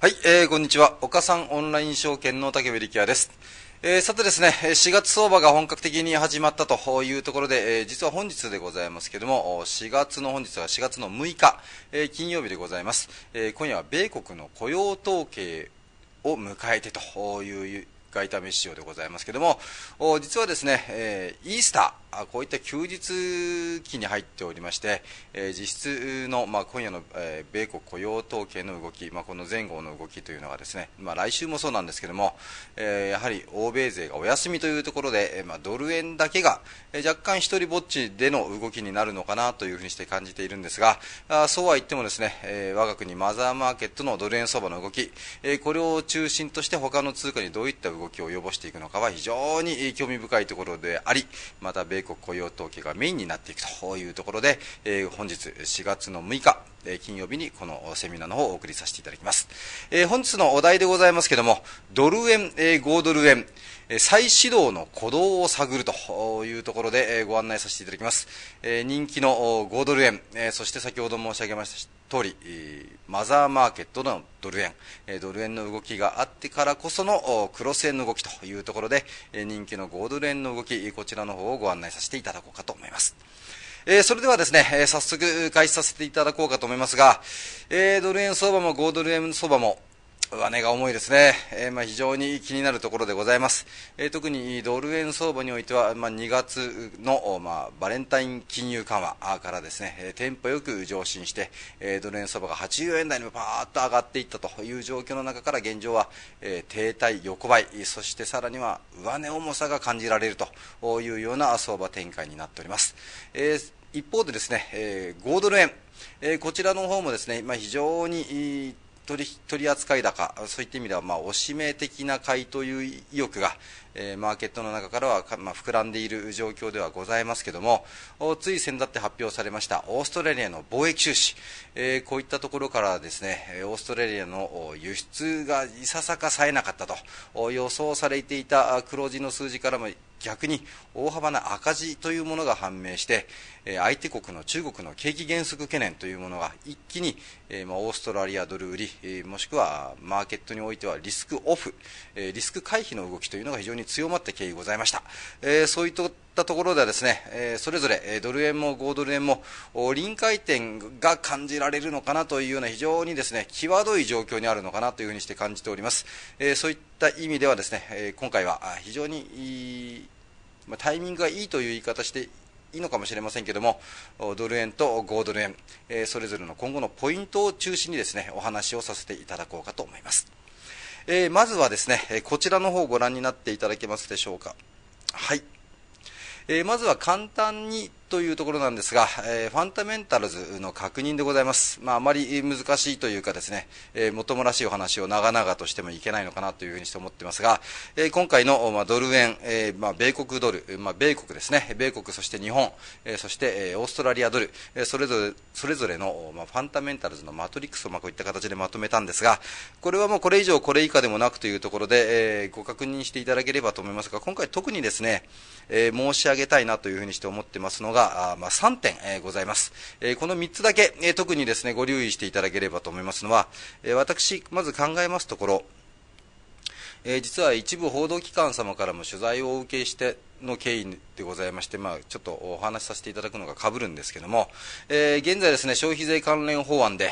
はい、えー、こんにちは。岡三オンライン証券の竹部力也です。えー、さてですね、4月相場が本格的に始まったというところで、えー、実は本日でございますけれども、4月の本日は4月の6日、えー、金曜日でございます。えー、今夜は米国の雇用統計を迎えてという外為市場でございますけれども、実はですね、えー、イースター、こういった休日期に入っておりまして、えー、実質の、まあ、今夜の、えー、米国雇用統計の動き、まあ、この前後の動きというのがですね、まあ、来週もそうなんですけども、えー、やはり欧米勢がお休みというところで、えまあ、ドル円だけが、え若干一人ぼっちでの動きになるのかなというふうにして感じているんですが、あそうは言ってもですね、え我が国マザーマーケットのドル円相場の動き、えこれを中心として他の通貨にどういった動きを及ぼしていくのかは非常に興味深いところであり、また米国雇用統計がメインになっていくというところで、えー、本日4月の6日、え金曜日にこのセミナーの方をお送りさせていただきます。え本日のお題でございますけども、ドル円、え5ドル円、再始動の鼓動を探るというところでご案内させていただきます。人気の5ドル円、そして先ほど申し上げました通り、マザーマーケットのドル円、ドル円の動きがあってからこそのクロス円の動きというところで、人気の5ドル円の動き、こちらの方をご案内させていただこうかと思います。えー、それではですね、えー、早速開始させていただこうかと思いますが、えー、ドル円相場も5ドル円相場も、上値が重いですね、えー、まあ、非常に気になるところでございます、えー、特にドル円相場においては、まあ、2月の、まあ、バレンタイン金融緩和からですね、えー、テンポよく上進して、えドル円相場が80円台にパーッと上がっていったという状況の中から現状は、え停滞、横ばいそしてさらには上値重さが感じられるというような相場展開になっております、え一方でですね、え5ドル円、えこちらの方もですね、まあ、非常に取取扱い高、そういった意味では、まあ、おしめ的な買いという意欲が、えー、マーケットの中からは、まあ、膨らんでいる状況ではございますけれども、つい先だって発表されましたオーストラリアの貿易収支、えー、こういったところからですね、オーストラリアの輸出がいささかさえなかったと予想されていた黒字の数字からも逆に大幅な赤字というものが判明して、相手国の中国の景気減速懸念というものが一気にえまあ、オーストラリアドル売り、もしくはマーケットにおいてはリスクオフ、えリスク回避の動きというのが非常に強まった経緯ございました、えそういったところではですね、えそれぞれドル円も5ドル円も臨界点が感じられるのかなというような非常にですね際どい状況にあるのかなというふうにして感じております、えそういった意味ではですね、え今回は非常にまあ、タイミングがいいという言い方していいのかもしれませんけども、ドル円と5ドル円、えそれぞれの今後のポイントを中心にですね、お話をさせていただこうかと思います。えまずはですね、こちらの方をご覧になっていただけますでしょうか。はい。えまずは簡単にというところなんですが、えー、ファンタメンタルズの確認でございます、まあ、あまり難しいというか、ですね、えー、もともらしいお話を長々としてもいけないのかなというふうにして思ってますが、えー、今回の、まあ、ドル円、えーまあ、米国ドル、まあ、米国ですね、米国、そして日本、えー、そして、えー、オーストラリアドル、えー、それぞれそれぞれの、まあ、ファンタメンタルズのマトリックスを、まあ、こういった形でまとめたんですが、これはもうこれ以上、これ以下でもなくというところで、えー、ご確認していただければと思いますが、今回、特にですね、えー、申し上げたいなというふうにして思ってますのが、が、まあ、3点、えー、ございます。えー、この3つだけ、えー、特にですね、ご留意していただければと思いますのは、え私、まず考えますところ、え実は一部報道機関様からも取材をお受けしての経緯でございまして、まあ、ちょっとお話しさせていただくのがかぶるんですけども、えー、現在ですね、消費税関連法案で、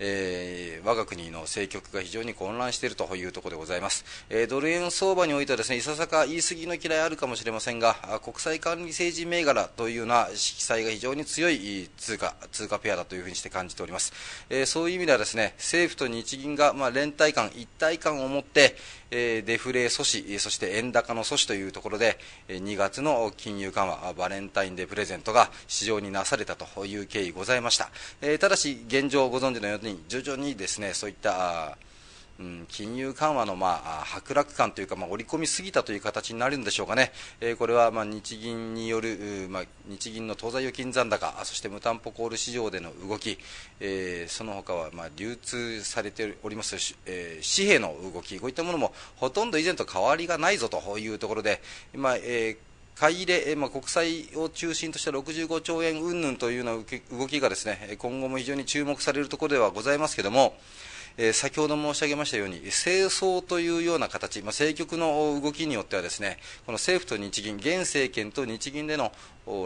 えー、我が国の政局が非常に混乱しているというところでございます、えー、ドル円相場においてはですねいささか言い過ぎの嫌いあるかもしれませんが国際管理政治銘柄というような色彩が非常に強い通貨通貨ペアだというふうにして感じております、えー、そういう意味ではですね政府と日銀が、まあ、連帯感一体感を持って、えデフレ阻止そして円高の阻止というところで、えー2月の金融緩和バレンタインデープレゼントが市場になされたという経緯ございました、えただし現状ご存知のように徐々にですねそういったうん、金融緩和の、まあ、剥落感というか、まあ、織り込みすぎたという形になるんでしょうかね、えー、これは、まあ、日銀による、まあ、日銀の当座預金残高、そして無担保コール市場での動き、えー、その他は、まあ、流通されております、えー、紙幣の動き、こういったものもほとんど以前と変わりがないぞというところで、まあえー買い入れ、まあ、国債を中心とした65兆円云々というような動きがですね今後も非常に注目されるところではございますけれども、えー、先ほど申し上げましたように、清掃というような形、まあ、政局の動きによってはですね、この政府と日銀、現政権と日銀での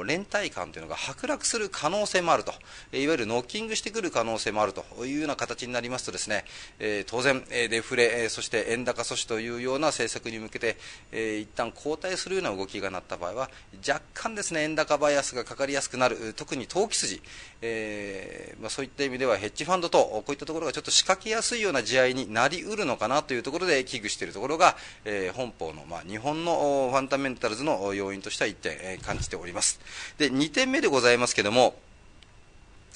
連帯感というのが剥落する可能性もあると、いわゆるノッキングしてくる可能性もあるというような形になりますとですね、え当然、デフレ、そして円高阻止というような政策に向けて、えー、一旦後退するような動きがなった場合は、若干ですね、円高バイアスがかかりやすくなる、特に投機筋、えまあ、そういった意味ではヘッジファンドと、こういったところがちょっと仕掛けやすいような試合になりうるのかなというところで危惧しているところが、え本邦の、まあ、日本のファンダメンタルズの要因としては一点、え感じております。。で、2点目でございますけども、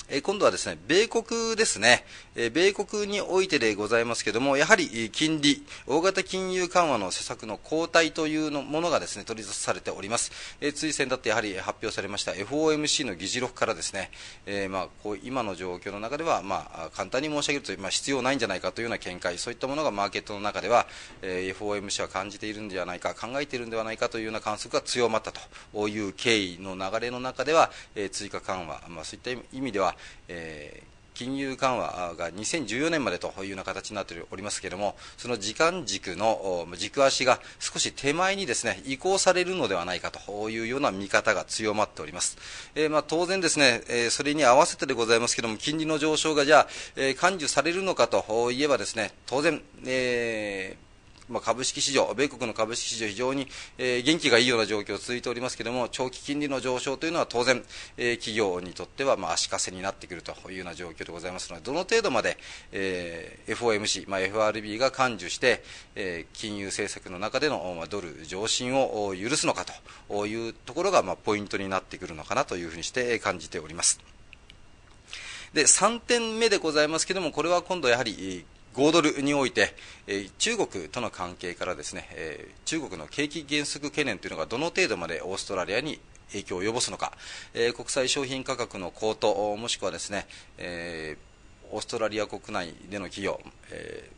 え今度はですね、米国ですね、え米国においてでございますけども、やはり金利、大型金融緩和の施策の後退というのものがですね、取り沙汰されております。えつい先だってやはり発表されました FOMC の議事録からですね、えまあ、こう今の状況の中では、まあ、簡単に申し上げると、まあ、必要ないんじゃないかというような見解、そういったものがマーケットの中では、え FOMC は感じているんではないか、考えているんではないかというような観測が強まったという経緯の流れの中では、え追加緩和、まあ、そういった意味では、えー金融緩和が2014年までというような形になっておりますけれども、その時間軸の軸足が少し手前にですね移行されるのではないかというような見方が強まっております。えー、まあ、当然、ですね、えー、それに合わせてでございますけれども、金利の上昇がじゃあ、えー、感受されるのかといえば、ですね当然、えーまあ、株式市場、米国の株式市場、非常に、えー、元気がいいような状況続いておりますけれども、長期金利の上昇というのは当然、えー、企業にとっては、まあ、足かせになってくるというような状況でございますので、どの程度まで、えー、FOMC、まあ、FRB が感受して、えー、金融政策の中での、まあ、ドル上進を許すのかというところが、まあ、ポイントになってくるのかなというふうにして感じております。で3点目でございますけれども、これは今度やはり5ドルにおいて、え中国との関係からですね、え中国の景気減速懸念というのがどの程度までオーストラリアに影響を及ぼすのか、え国際商品価格の高騰もしくはですね、えオーストラリア国内での企業、え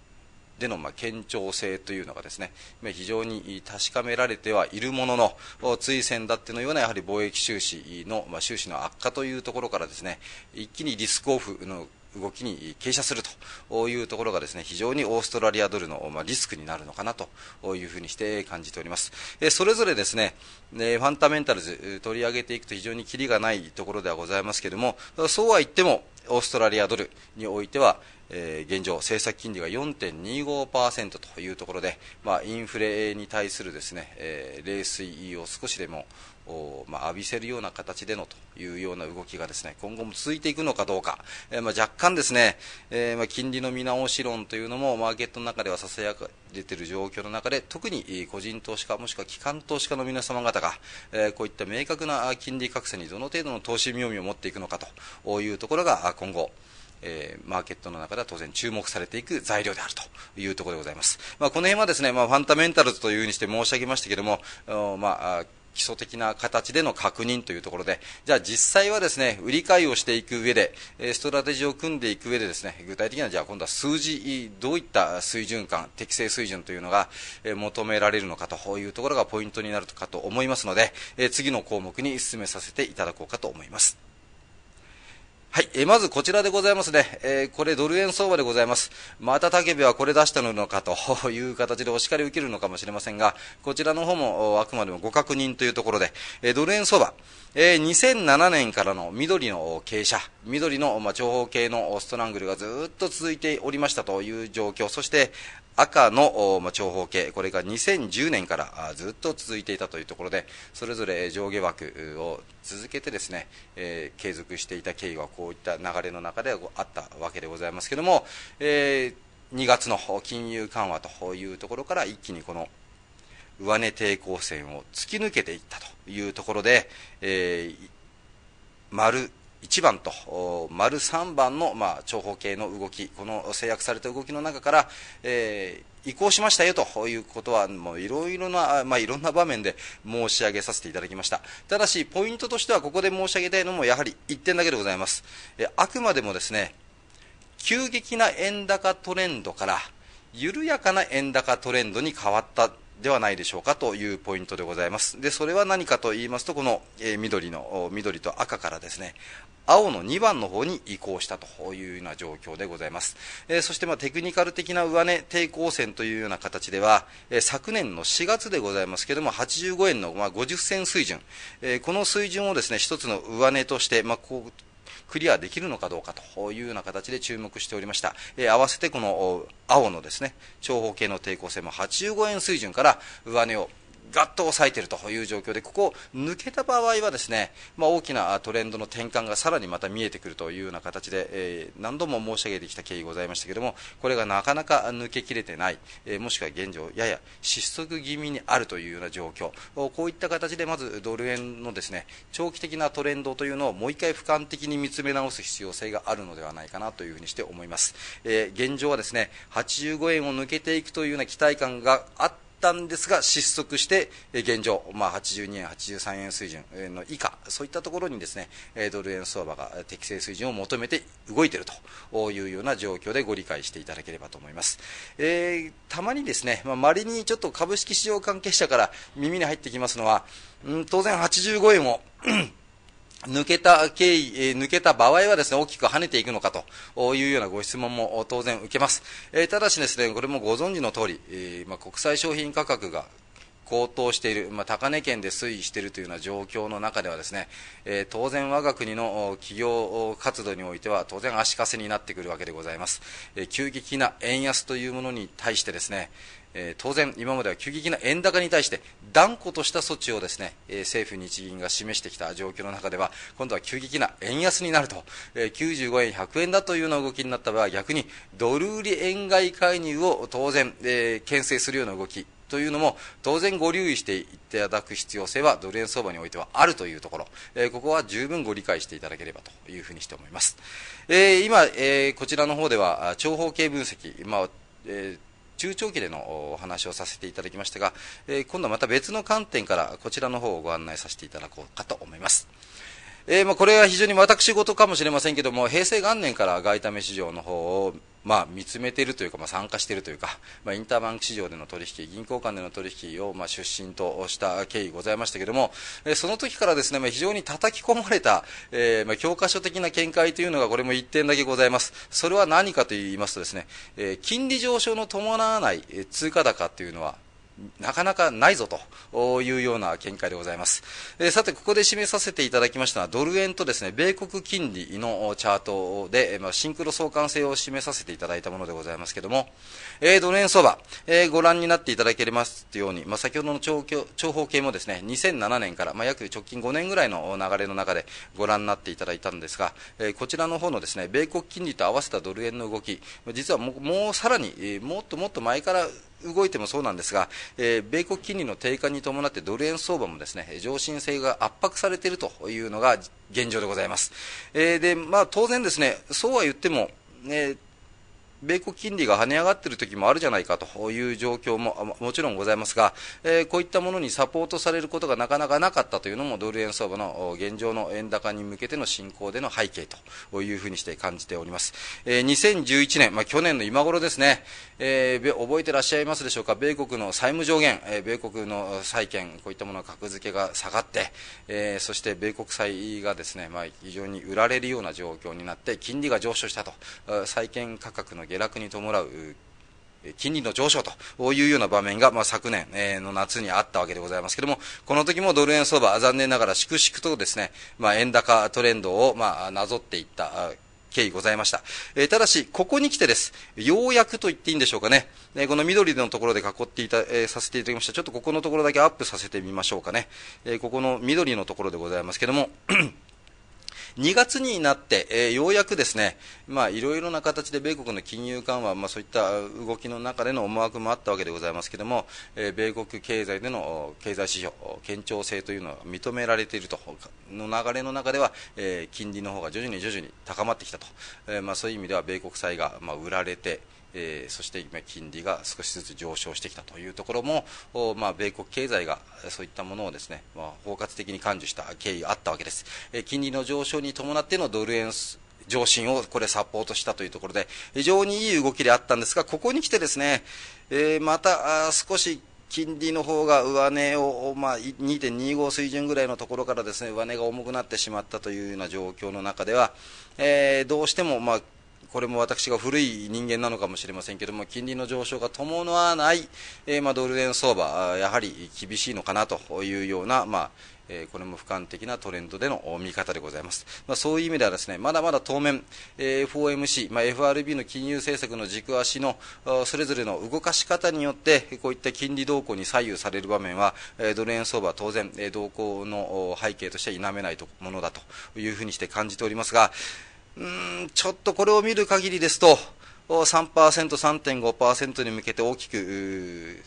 でのま堅調性というのがですね非常に確かめられてはいるものの追戦だってのようなやはり貿易収支の、ま収支の悪化というところからですね一気にリスクオフの動きに傾斜するというところがですね非常にオーストラリアドルの、まリスクになるのかなというふうにして感じております。えそれぞれですね、ファンダメンタルズ取り上げていくと非常にキリがないところではございますけれども、そうは言ってもオーストラリアドルにおいては、え現状、政策金利が4.25%というところで、まあ、インフレに対するですね、えー、冷水を少しでもまあ、浴びせるような形でのというような動きがですね今後も続いていくのかどうか、えー、まあ、若干ですね、えー、まあ、金利の見直し論というのもマーケットの中ではささやかれている状況の中で特に個人投資家もしくは機関投資家の皆様方が、えこういった明確な金利格差にどの程度の投資妙味を持っていくのかというところが今後えー、マーケットの中では当然注目されていく材料であるというところでございます。まあ、この辺はですね、まあ、ファンダメンタルズというふうにして申し上げましたけれども、まあ、基礎的な形での確認というところで、じゃあ実際はですね、売り買いをしていく上で、ストラテジーを組んでいく上でですね、具体的なじゃあ今度は数字、どういった水準感、適正水準というのが求められるのかというところがポイントになるかと思いますので、次の項目に進めさせていただこうかと思います。はい、えまずこちらでございますね、えー、これドル円相場でございます。また竹部はこれ出したのかと いう形でお叱り受けるのかもしれませんが、こちらの方もあくまでもご確認というところで、えー、ドル円相場、えー、2007年からの緑の傾斜、緑の、まあ、長方形のストラングルがずっと続いておりましたという状況、そして赤の、ま長方形、これが2010年からずっと続いていたというところで、それぞれ上下枠を続けてですね、えー、継続していた経緯はこういった流れの中であったわけでございますけれども、えー、2月の金融緩和というところから一気にこの上値抵抗線を突き抜けていったというところで、えー、丸1番と丸3番の、まあ、長方形の動きこの制約された動きの中から、えー、移行しましたよということはもういろいろな、まあ、いろんな場面で申し上げさせていただきましたただしポイントとしてはここで申し上げたいのもやはり1点だけでございます、えー、あくまでもですね急激な円高トレンドから緩やかな円高トレンドに変わったではないでしょうかというポイントでございます。で、それは何かと言いますと、この、えー、緑の、緑と赤からですね、青の2番の方に移行したというような状況でございます。えー、そして、まテクニカル的な上値抵抗線というような形では、えー、昨年の4月でございますけども、85円の、ま50銭水準、えこの水準をですね、1つの上値として、まあ、こうクリアできるのかどうかというような形で注目しておりました。えー、合わせてこの青のですね、長方形の抵抗性も85円水準から上値をガッと抑えているという状況で、ここを抜けた場合はですね、まあ、大きなトレンドの転換がさらにまた見えてくるというような形で、えー、何度も申し上げてきた経緯ございましたけども、これがなかなか抜けきれてない、えー、もしくは現状、やや失速気味にあるというような状況、こういった形でまずドル円のですね長期的なトレンドというのをもう一回俯瞰的に見つめ直す必要性があるのではないかなというふうにして思います。えー、現状はですね85円を抜けていくというような期待感があってったんですが失速して、え現状、まあ、82円、83円水準の以下そういったところにですねドル円相場が適正水準を求めて動いているというような状況でご理解していただければと思います、えー、たまにですね、まあ、稀にちょっと株式市場関係者から耳に入ってきますのは、うん、当然85円を抜けた経緯、え抜けた場合はですね、大きく跳ねていくのかというようなご質問も当然受けます。えただしですね、これもご存知の通り、えまあ、国際商品価格が高騰している、まあ、高値圏で推移しているというような状況の中ではですね、えー、当然我が国の企業活動においては当然足かせになってくるわけでございます、えー、急激な円安というものに対してですね、え当然、今までは急激な円高に対して断固とした措置をですね、え政府・日銀が示してきた状況の中では、今度は急激な円安になると、え95円、100円だというような動きになった場合、逆にドル売り円買い介入を当然、え牽制するような動きというのも当然ご留意していただく必要性はドル円相場においてはあるというところ、えここは十分ご理解していただければというふうにして思います、え今、えこちらの方では長方形分析、まあ中長期でのお話をさせていただきましたが、え今度はまた別の観点からこちらの方をご案内させていただこうかと思います。えー、まあ、これは非常に私事かもしれませんけども、平成元年から外為市場の方を、まあ、見つめているというか、まあ、参加しているというか、まあ、インターバンク市場での取引、銀行間での取引を、まあ、出身とした経緯ございましたけども、えー、その時からですね、まあ、非常に叩き込まれた、えー、まあ、教科書的な見解というのが、これも一点だけございます。それは何かと言いますとですね、えー、金利上昇の伴わない通貨高というのは、なかなかないぞというような見解でございます。えさて、ここで示させていただきましたのは、ドル円とですね、米国金利のチャートで、まあ、シンクロ相関性を示させていただいたものでございますけども、えー、ドル円相場、えー、ご覧になっていただけますように、まあ、先ほどの長長方形もですね2007年から、まあ、約直近5年ぐらいの流れの中でご覧になっていただいたんですが、えー、こちらの方のですね米国金利と合わせたドル円の動き、実はももうさらに、もっともっと前から動いてもそうなんですが、えー、米国金利の低下に伴ってドル円相場もですね上進性が圧迫されているというのが現状でございます。えー、でまあ、当然、ですねそうは言っても、えー米国金利が跳ね上がっている時もあるじゃないかという状況ももちろんございますが、えー、こういったものにサポートされることがなかなかなかったというのもドル円相場の現状の円高に向けての進行での背景というふうにして感じております、えー、2011年、まあ、去年の今頃ですね、えー、覚えてらっしゃいますでしょうか米国の債務上限、えー、米国の債券こういったものの格付けが下がって、えー、そして米国債がですね、まあ、非常に売られるような状況になって金利が上昇したと債券価格の下落に伴う金利の上昇というような場面が、まあ、昨年の夏にあったわけでございますけれども、この時もドル円相場、残念ながら粛々とですね、まあ、円高トレンドを、まあ、なぞっていった経緯ございました。えー、ただし、ここに来てです。ようやくと言っていいんでしょうかね。えー、この緑のところで囲っていた、えー、させていただきました。ちょっとここのところだけアップさせてみましょうかね。えここの緑のところでございますけども2月になって、えー、ようやくですね、まあ、いろいろな形で米国の金融緩和、まあ、そういった動きの中での思惑もあったわけでございますけれども、えー、米国経済での経済指標、堅調性というのは認められていると、の流れの中では、えー、金利の方が徐々に徐々に高まってきたと、えーまあ、そういう意味では米国債が、まあ、売られて、えー、そして今、金利が少しずつ上昇してきたというところも、まあ、米国経済がそういったものをですね、まあ、包括的に感受した経緯があったわけです。えー、金利の上昇に伴ってのドル円上進をこれサポートしたというところで、非常にいい動きであったんですが、ここに来てですね、えー、また少し金利の方が上値を、まあ、2.25水準ぐらいのところからですね上値が重くなってしまったというような状況の中では、えー、どうしても、まあ、これも私が古い人間なのかもしれませんけども、金利の上昇が伴わない、えー、まあ、ドル円相場、やはり厳しいのかなというような、まあ、えー、これも俯瞰的なトレンドでの見方でございます。まあ、そういう意味ではですね、まだまだ当面、えー、FOMC、まあ、FRB の金融政策の軸足のそれぞれの動かし方によって、こういった金利動向に左右される場面は、えー、ドル円相場は当然、えー、動向の背景としては否めないものだというふうにして感じておりますが、うんちょっとこれを見る限りですと、3%、3.5%に向けて大きく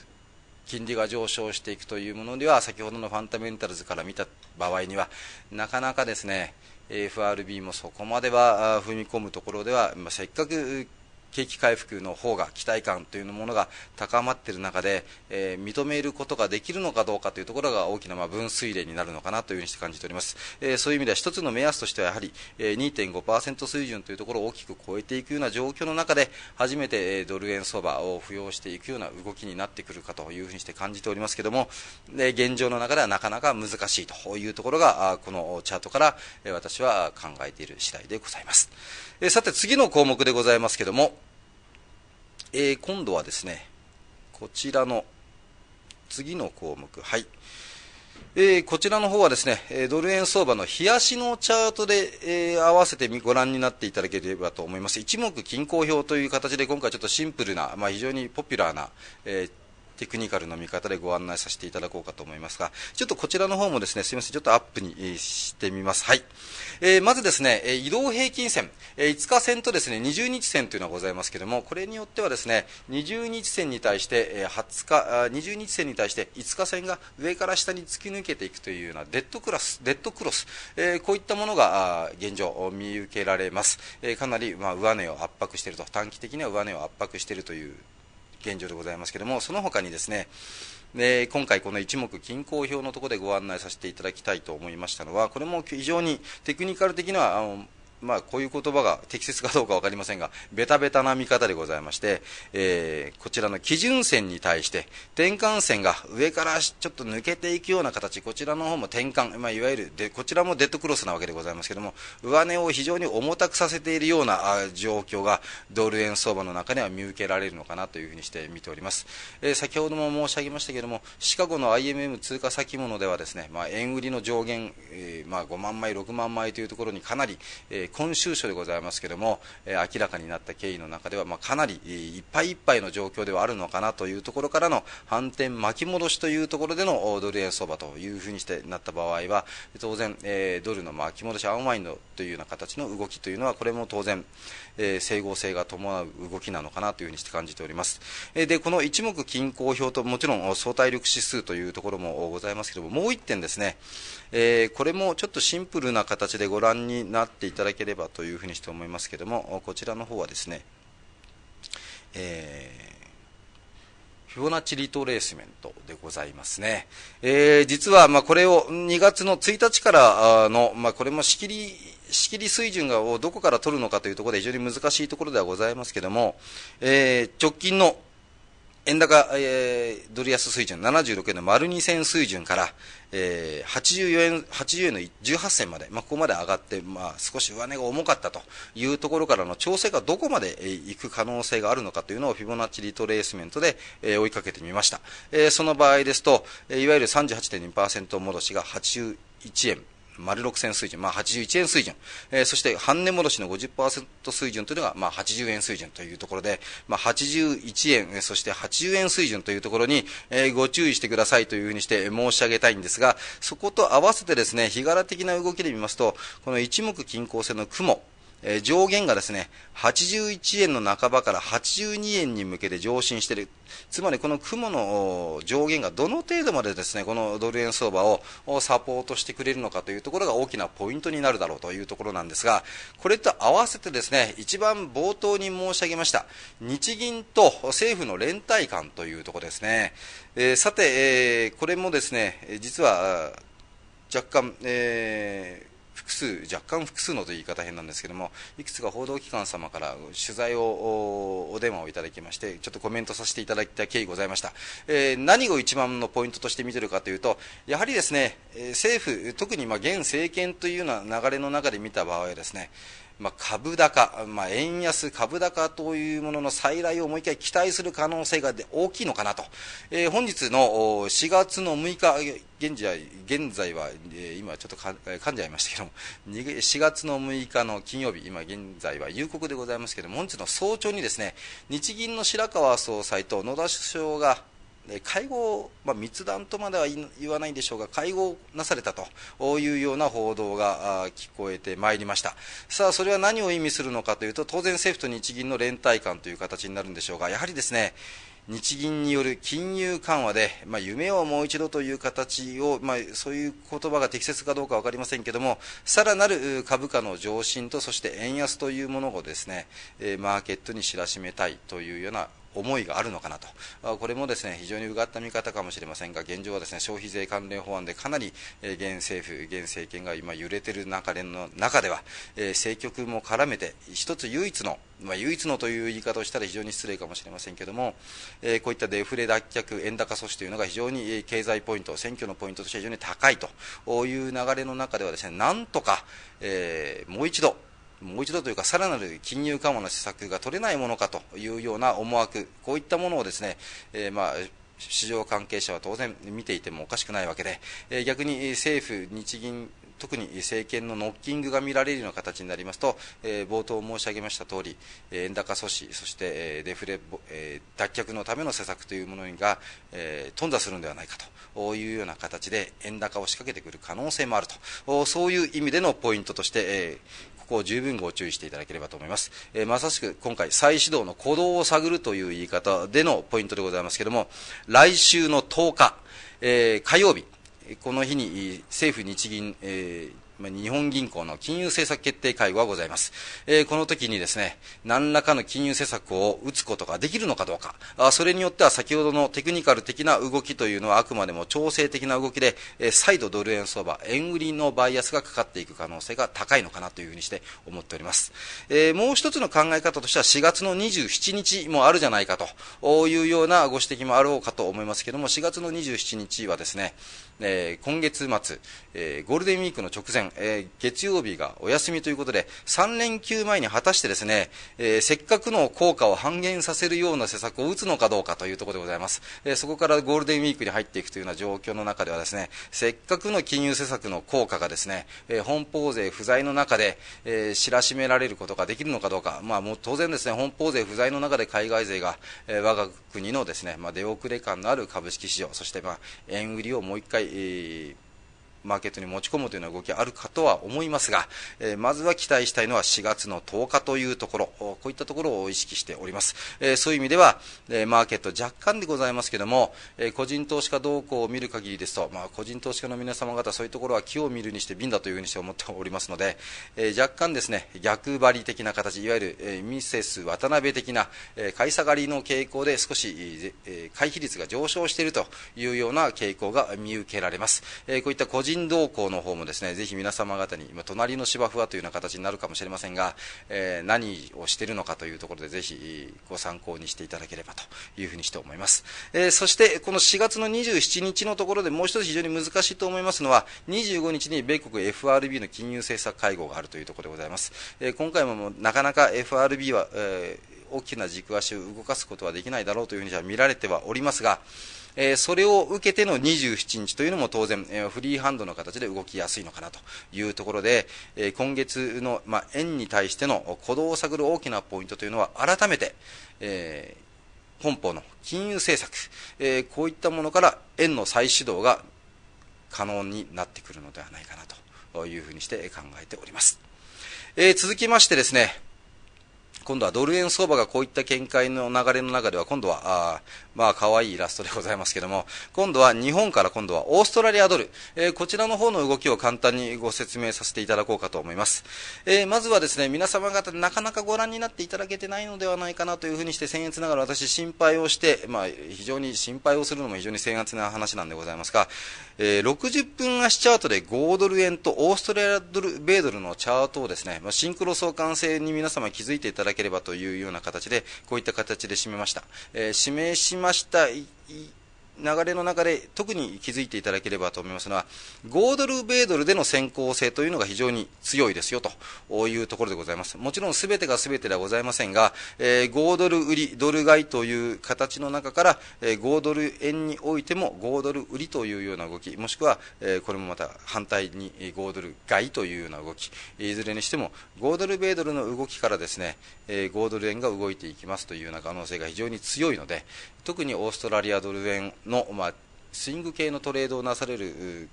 金利が上昇していくというものでは、先ほどのファンタメンタルズから見た場合には、なかなかですね、FRB もそこまでは踏み込むところでは、まあ、せっかく景気回復の方が期待感というものが高まっている中で、えー、認めることができるのかどうかというところが大きなまあ分水嶺になるのかなというふうにして感じております、えー、そういう意味では一つの目安としてはやはり、えー、2.5%水準というところを大きく超えていくような状況の中で初めて、えドル円相場を扶養していくような動きになってくるかというふうにして感じておりますけども、えー、現状の中ではなかなか難しいというところがこのチャートから私は考えている次第でございます、えー、さて次の項目でございますけどもえー、今度はですね、こちらの次の項目、はい。えー、こちらの方はですね、ドル円相場の冷やしのチャートで、えー、合わせてご覧になっていただければと思います。一目均衡表という形で今回ちょっとシンプルな、まあ、非常にポピュラーな、えー、テクニカルな見方でご案内させていただこうかと思いますが、ちょっとこちらの方もですね、すみません、ちょっとアップにしてみます。はい。えー、まずですね、移動平均線、え5日線とですね、20日線というのがございますけれども、これによってはですね、20日線に対して、え20日、20日線に対して5日線が上から下に突き抜けていくというようなデッドクラス、デッドクロス、えこういったものが現状見受けられます。えかなり、ま上値を圧迫していると、短期的には上値を圧迫しているという現状でございますけれども、その他にですね、で今回、この一目均衡表のところでご案内させていただきたいと思いましたのは、これも非常にテクニカル的なあのまあ、こういう言葉が適切かどうか分かりませんが、ベタベタな見方でございまして、えー、こちらの基準線に対して、転換線が上からちょっと抜けていくような形、こちらの方も転換、まあ、いわゆるで、こちらもデッドクロスなわけでございますけれども、上値を非常に重たくさせているような状況が、ドル円相場の中では見受けられるのかなというふうにして見ております。えー、先ほども申し上げましたけれども、シカゴの IMM 通貨先物ではですね、まあ、円売りの上限、えー、まあ、5万枚、6万枚というところにかなり、えー今週書でございますけれども、え明らかになった経緯の中では、まあ、かなりいっぱいいっぱいの状況ではあるのかなというところからの反転巻き戻しというところでのドル円相場というふうにしてなった場合は、当然、えドルの巻き戻し、アンワインドというような形の動きというのは、これも当然、えー、整合性が伴う動きなのかなというふうにして感じております。えー、で、この一目均衡表と、もちろん相対力指数というところもございますけれども、もう一点ですね、えー、これもちょっとシンプルな形でご覧になっていただければというふうにして思いますけれども、こちらの方はですね、えー、フィボナッチリトレースメントでございますね。えー、実は、まこれを2月の1日からの、まあ、これも仕切り仕切り水準をどこから取るのかというところで非常に難しいところではございますけれども、えー、直近の円高、えー、ドル安水準、76円の丸2銭水準から、えー、84円、80円の18銭まで、まあ、ここまで上がって、まあ、少し上値が重かったというところからの調整がどこまで、え行く可能性があるのかというのをフィボナッチリトレースメントで、えー、追いかけてみました。えー、その場合ですと、いわゆる38.2%戻しが81円。丸六千水準、まあ、81円水準、えー、そして半値戻しの50%水準というのが、まあ、80円水準というところで、まあ、81円、そして80円水準というところに、えー、ご注意してくださいというふうにして申し上げたいんですが、そこと合わせてですね、日柄的な動きで見ますと、この一目均衡線の雲、えー、上限がですね、81円の半ばから82円に向けて上進している。つまりこの雲の上限がどの程度までですね、このドル円相場をサポートしてくれるのかというところが大きなポイントになるだろうというところなんですが、これと合わせてですね、一番冒頭に申し上げました、日銀と政府の連帯感というところですね。えー、さて、えー、これもですね、実は若干、えー複数、若干複数のという言い方変なんですけども、いくつか報道機関様から取材を、お電話をいただきまして、ちょっとコメントさせていただいた経緯ございました。えー、何を一番のポイントとして見てるかというと、やはりですね、政府、特にま現政権というような流れの中で見た場合はですね、まあ、株高、まあ、円安、株高というものの再来をもう一回期待する可能性が大きいのかなと、えー、本日の4月の6日、現在現在は、えー、今ちょっと噛んじゃいましたけども、4月の6日の金曜日、今現在は夕刻でございますけども、本日の早朝にですね、日銀の白川総裁と野田首相が、会合、まあ、密談とまでは言わないんでしょうが、会合なされたというような報道が聞こえてまいりました。さあ、それは何を意味するのかというと、当然政府と日銀の連帯感という形になるんでしょうが、やはりですね、日銀による金融緩和で、まあ、夢をもう一度という形を、まあ、そういう言葉が適切かどうか分かりませんけれども、さらなる株価の上昇と、そして円安というものをですね、マーケットに知らしめたいというような思いがあるのかなと、これもですね非常にうがった見方かもしれませんが、現状はですね消費税関連法案でかなり現政府、現政権が今揺れている中での中では、政局も絡めて、一つ唯一の、まあ、唯一のという言い方をしたら非常に失礼かもしれませんけども、こういったデフレ脱却、円高阻止というのが非常に経済ポイント、選挙のポイントとして非常に高いという流れの中では、ですねなんとか、えー、もう一度、もう一度というか、さらなる金融緩和の施策が取れないものかというような思惑、こういったものをですね、えー、まあ、市場関係者は当然見ていてもおかしくないわけで、え逆に政府、日銀、特に政権のノッキングが見られるような形になりますと、え冒頭申し上げました通り、円高阻止、そして、えデフレ、え脱却のための施策というものが、え頓挫するのではないかというような形で円高を仕掛けてくる可能性もあると、そういう意味でのポイントとして、えこを十分ご注意していただければと思います、えー、まさしく今回再始動の鼓動を探るという言い方でのポイントでございますけれども来週の10日、えー、火曜日この日に政府・日銀、えー、日本銀行の金融政策決定会合がございます。えー、この時にですね、何らかの金融政策を打つことができるのかどうか、あそれによっては先ほどのテクニカル的な動きというのはあくまでも調整的な動きで、えー、再度ドル円相場、円売りのバイアスがかかっていく可能性が高いのかなというふうにして思っております。えー、もう一つの考え方としては4月の27日もあるじゃないかというようなご指摘もあろうかと思いますけども、4月の27日はですね、えー、今月末、えー、ゴールデンウィークの直前、えー、月曜日がお休みということで、3連休前に果たしてですね、えー、せっかくの効果を半減させるような施策を打つのかどうかというところでございます。えー、そこからゴールデンウィークに入っていくというような状況の中ではですね、せっかくの金融施策の効果がですね、えー、本邦税不在の中で、えー、知らしめられることができるのかどうか、まあもう当然ですね、本邦税不在の中で海外税が、えー、我が国のですね、まあ出遅れ感のある株式市場、そしてまあ円売りをもう一回 et マーケットに持ち込むというような動きあるかとは思いますが、えまずは期待したいのは4月の10日というところ、こういったところを意識しております。えそういう意味では、えマーケット若干でございますけども、え個人投資家動向を見る限りですと、まあ、個人投資家の皆様方、そういうところは気を見るにして瓶だというふうにして思っておりますので、え若干ですね、逆張り的な形、いわゆる、えミセス渡辺的な、え買い下がりの傾向で少し、え回避率が上昇しているというような傾向が見受けられます。えこういった個人人同行の方もですねぜひ皆様方に隣の芝生はというような形になるかもしれませんが、えー、何をしているのかというところでぜひご参考にしていただければというふうにして思います、えー、そしてこの4月の27日のところでもう一つ非常に難しいと思いますのは25日に米国 FRB の金融政策会合があるというところでございます、えー、今回もなかなか FRB は、え大きな軸足を動かすことはできないだろうというふうには見られてはおりますが、えー、それを受けての27日というのも当然、えー、フリーハンドの形で動きやすいのかなというところで、えー、今月の、まあ、円に対しての鼓動を探る大きなポイントというのは改めて、え本邦の金融政策、えこういったものから円の再始動が可能になってくるのではないかなというふうにして考えております。え続きましてですね、今度はドル円相場がこういった見解の流れの中では、今度は、あまあ、可愛いイラストでございますけども、今度は日本から今度はオーストラリアドル、えー、こちらの方の動きを簡単にご説明させていただこうかと思います。えー、まずはですね、皆様方なかなかご覧になっていただけてないのではないかなというふうにして、僭越ながら私心配をして、まあ、非常に心配をするのも非常に僭越な話なんでございますが、えー、60分足チャートで5ドル円とオーストラリアドル、米ドルのチャートをですね、まあ、シンクロ相関性に皆様気づいていただだければというような形で、こういった形で締めました。えー、指名しました。い流れの中で特に気づいていただければと思いますのは、5ドル、米ドルでの先行性というのが非常に強いですよというところでございます。もちろん全てが全てではございませんが、5ドル売り、ドル買いという形の中から、5ドル円においても5ドル売りというような動き、もしくは、これもまた反対に5ドル買いというような動き、いずれにしても5ドル、米ドルの動きからですね、5ドル円が動いていきますというような可能性が非常に強いので、特にオーストラリアドル円の、まあ、スイング系のトレードをなされる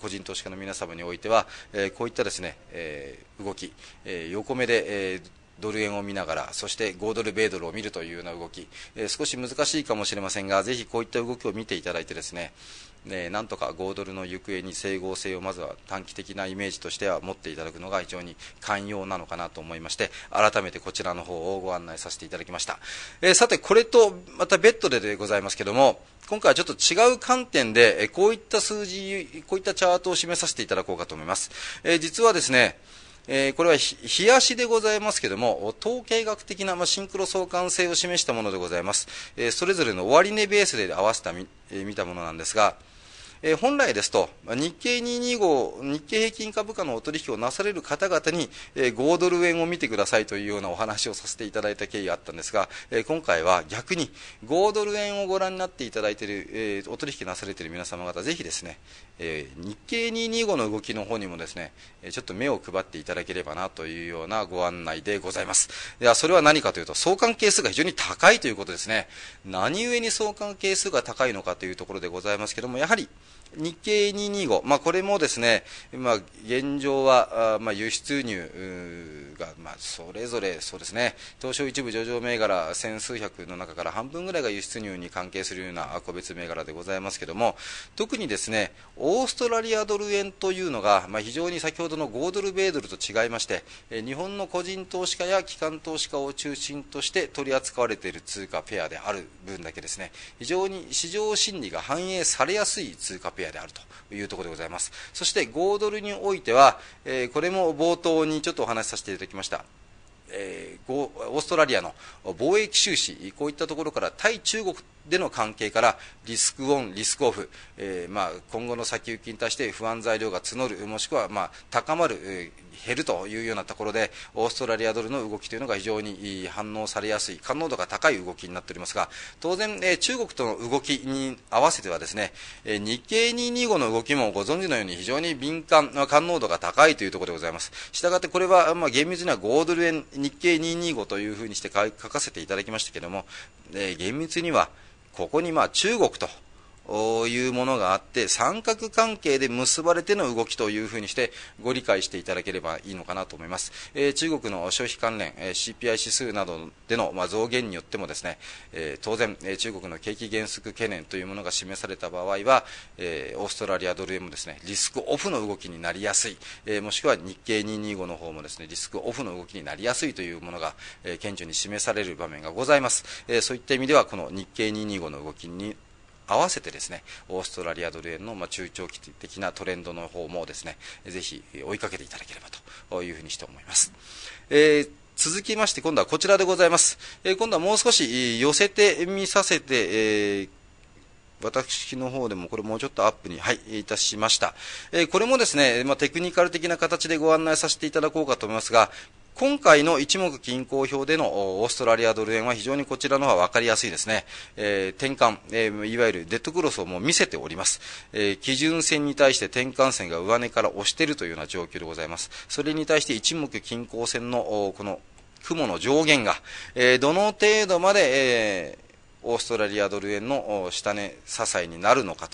個人投資家の皆様においては、えー、こういったですね、えー、動き、えー、横目で、えードル円を見ながら、そして5ドル、米ドルを見るというような動き、えー、少し難しいかもしれませんが、ぜひこういった動きを見ていただいて、ですね、えなんとか5ドルの行方に整合性をまずは短期的なイメージとしては持っていただくのが非常に寛容なのかなと思いまして、改めてこちらの方をご案内させていただきました。えー、さて、これとまた別途ででございますけども、今回はちょっと違う観点で、えこういった数字、こういったチャートを示させていただこうかと思います。え実はですね、えー、これは冷やしでございますけども、統計学的な、まあ、シンクロ相関性を示したものでございます。えー、それぞれの終値ベースで合わせたえー、見たものなんですが、えー、本来ですと、日経225、日経平均株価のお取引をなされる方々に、えー、5ドル円を見てくださいというようなお話をさせていただいた経緯があったんですが、えー、今回は逆に5ドル円をご覧になっていただいている、えー、お取引なされている皆様方、ぜひですね、えー、日経225の動きの方にもですね、えちょっと目を配っていただければなというようなご案内でございます。では、それは何かというと、相関係数が非常に高いということですね。何故に相関係数が高いのかというところでございますけども、やはり、日経225、まあ、これもですね、まあ、現状は、あまあ、輸出入が、まあ、それぞれ、そうですね、東証一部上場銘柄千数百の中から半分ぐらいが輸出入に関係するような個別銘柄でございますけども、特にですね、オーストラリアドル円というのが、まあ、非常に先ほどの5ドル、米ドルと違いまして、日本の個人投資家や機関投資家を中心として取り扱われている通貨ペアである分だけですね、非常に市場心理が反映されやすい通貨ペアペアであるというところでございます。そして5ドルにおいては、えこれも冒頭にちょっとお話しさせていただきました。えオーストラリアの貿易収支、こういったところから対中国での関係からリスクオン、リスクオフ、えー、まあ、今後の先行きに対して不安材料が募る、もしくはまあ、高まる、えー減るというようなところで、オーストラリアドルの動きというのが非常に反応されやすい、感濃度が高い動きになっておりますが、当然、え中国との動きに合わせてはですね、え日経225の動きもご存知のように非常に敏感、感濃度が高いというところでございます。したがってこれは、まあ、厳密には5ドル円日経225というふうにして書かせていただきましたけれども、え厳密には、ここにまあ中国というものがあって三角関係で結ばれての動きというふうにしてご理解していただければいいのかなと思います、えー、中国の消費関連、え CPI 指数などでの、まあ、増減によってもですね、え当然、え中国の景気減速懸念というものが示された場合は、えオーストラリアドル円もですねリスクオフの動きになりやすい、えもしくは日経225の方もですねリスクオフの動きになりやすいというものが、え顕著に示される場面がございます、えそういった意味ではこの日経225の動きに合わせてですね、オーストラリアドル円のま中長期的なトレンドの方もですね、ぜひ追いかけていただければというふうにして思います。えー続きまして、今度はこちらでございます。え今度はもう少し寄せてみさせて、え私の方でもこれもうちょっとアップに、はい、いたしました。えこれもですね、まテクニカル的な形でご案内させていただこうかと思いますが、今回の一目均衡表でのオーストラリアドル円は非常にこちらの方が分かりやすいですね。えー、転換、えー、いわゆるデッドクロスをもう見せております。えー、基準線に対して転換線が上値から押しているというような状況でございます。それに対して一目均衡線のこの雲の上限が、えー、どの程度まで、えーオーストラリアドル円の下値支えになるのか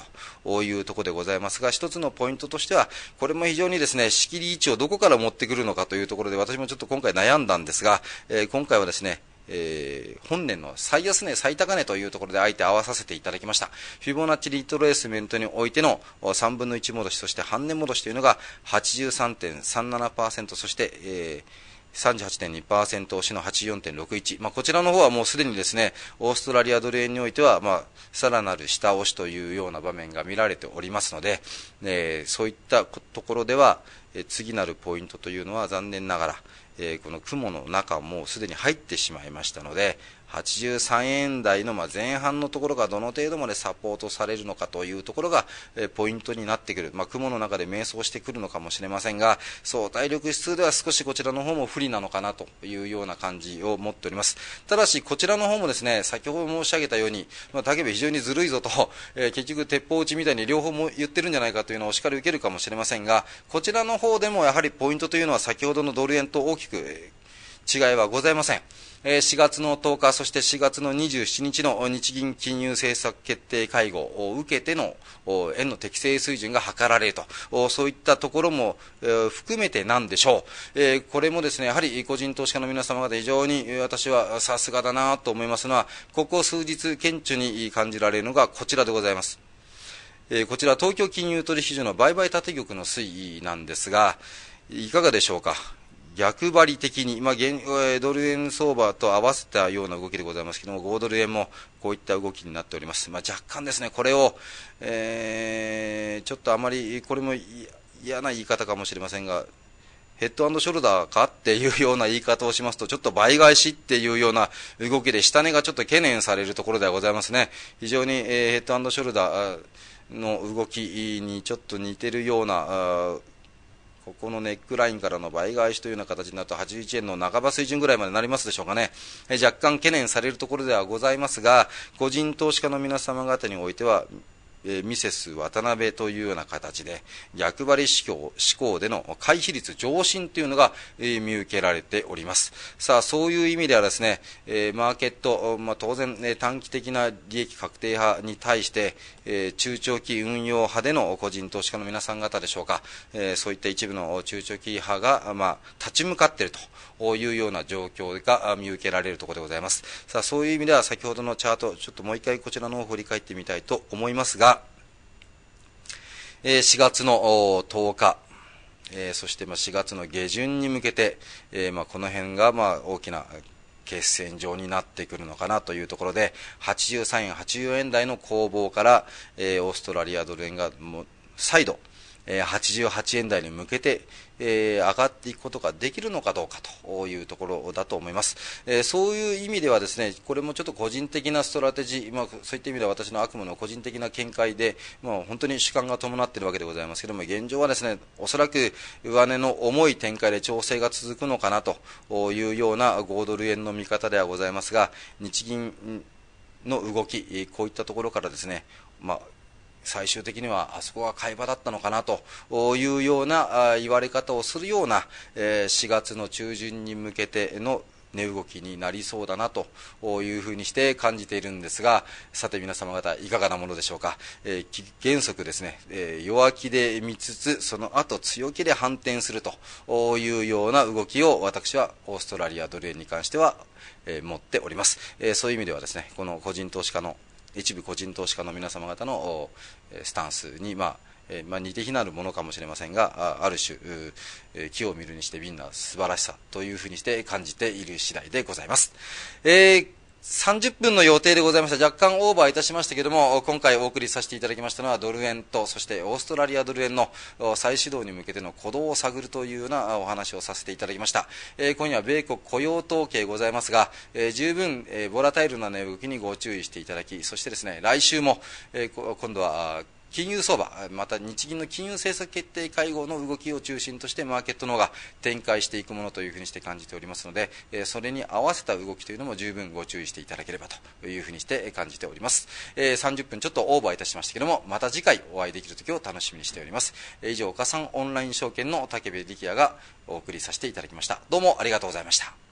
というところでございますが、一つのポイントとしては、これも非常にですね、仕切り位置をどこから持ってくるのかというところで、私もちょっと今回悩んだんですが、えー、今回はですね、えー、本年の最安値、最高値というところであえて合わさせていただきました。フィボナッチリトレースメントにおいての3分の1戻し、そして半値戻しというのが83.37%、そして、えー38.2%押しの84.61、まあ、こちらの方はもうすでにですねオーストラリア奴隷においては、まあ、さらなる下押しというような場面が見られておりますので、えー、そういったところでは、えー、次なるポイントというのは残念ながら、えー、この雲の中もうすでに入ってしまいましたので、83円台のま前半のところがどの程度までサポートされるのかというところがポイントになってくる、まあ、雲の中で迷走してくるのかもしれませんが、そう体力指数では少しこちらの方も不利なのかなというような感じを持っております。ただし、こちらの方もですね、先ほど申し上げたように、まあ、竹部非常にずるいぞと、えー、結局鉄砲打ちみたいに両方も言ってるんじゃないかというのをお叱り受けるかもしれませんが、こちらの方でもやはりポイントというのは先ほどのドル円と大きく違いはございません。4月の10日、そして4月の27日の日銀金融政策決定会合を受けての円の適正水準が図られると、そういったところも含めてなんでしょう。これもですね、やはり個人投資家の皆様方非常に私はさすがだなと思いますのは、ここ数日顕著に感じられるのがこちらでございます。こちら東京金融取引所の売買立玉局の推移なんですが、いかがでしょうか。逆張り的に、まあ、ドル円相場と合わせたような動きでございますけども、5ドル円もこういった動きになっております。まあ、若干ですね、これを、えー、ちょっとあまり、これも嫌な言い方かもしれませんが、ヘッドショルダーかっていうような言い方をしますと、ちょっと倍返しっていうような動きで、下値がちょっと懸念されるところではございますね。非常に、えー、ヘッドショルダーの動きにちょっと似てるような、ここのネックラインからの倍返しというような形になると81円の半ば水準ぐらいまでなりますでしょうかね、若干懸念されるところではございますが個人投資家の皆様方においてはえー、ミセス渡辺というような形で、役割思向思考での回避率上進というのが、えー、見受けられております。さあ、そういう意味ではですね、えー、マーケット、まあ、当然、ね、短期的な利益確定派に対して、え中長期運用派での個人投資家の皆さん方でしょうか、えそういった一部の中長期派が、まあ、立ち向かっていると。いうような状況が見受けられるところでございます。さあ、そういう意味では先ほどのチャート、ちょっともう一回こちらの方を振り返ってみたいと思いますが、4月の10日、えー、そしてまあ4月の下旬に向けて、えー、まあこの辺がまあ大きな決戦場になってくるのかなというところで、83円、84円台の攻防から、えー、オーストラリアドル円がもう再度、えー、88円台に向けて、えー、上がっていくことができるのかどうかというところだと思います。えー、そういう意味ではですね、これもちょっと個人的なストラテジー、まあ、そういった意味では私の悪夢の個人的な見解で、もう本当に主観が伴っているわけでございますけども、現状はですね、おそらく上値の重い展開で調整が続くのかなというような5ドル円の見方ではございますが、日銀の動き、こういったところからですね、まあ最終的にはあそこが買い場だったのかなというような言われ方をするような4月の中旬に向けての値動きになりそうだなというふうにして感じているんですが、さて皆様方、いかがなものでしょうか、えー、原則ですね、えー、弱気で見つつ、その後強気で反転するというような動きを私はオーストラリアドル円に関しては、えー、持っております、えそういう意味ではですねこの個人投資家の一部個人投資家の皆様方のスタンスに、まあえまあ、似て非なるものかもしれませんが、ある種、え木を見るにしてみんな素晴らしさというふうにして感じている次第でございます。えー30分の予定でございました。若干オーバーいたしましたけども、今回お送りさせていただきましたのは、ドル円と、そしてオーストラリアドル円の再始動に向けての鼓動を探るというようなお話をさせていただきました。え今夜は米国雇用統計ございますが、え十分、えボラタイルな値動きにご注意していただき、そしてですね、来週も、え今度は、金融相場、また日銀の金融政策決定会合の動きを中心としてマーケットの方が展開していくものというふうにして感じておりますので、それに合わせた動きというのも十分ご注意していただければというふうにして感じております。30分ちょっとオーバーいたしましたけども、また次回お会いできる時を楽しみにしております。以上、加算オンライン証券の竹部力也がお送りさせていただきました。どうもありがとうございました。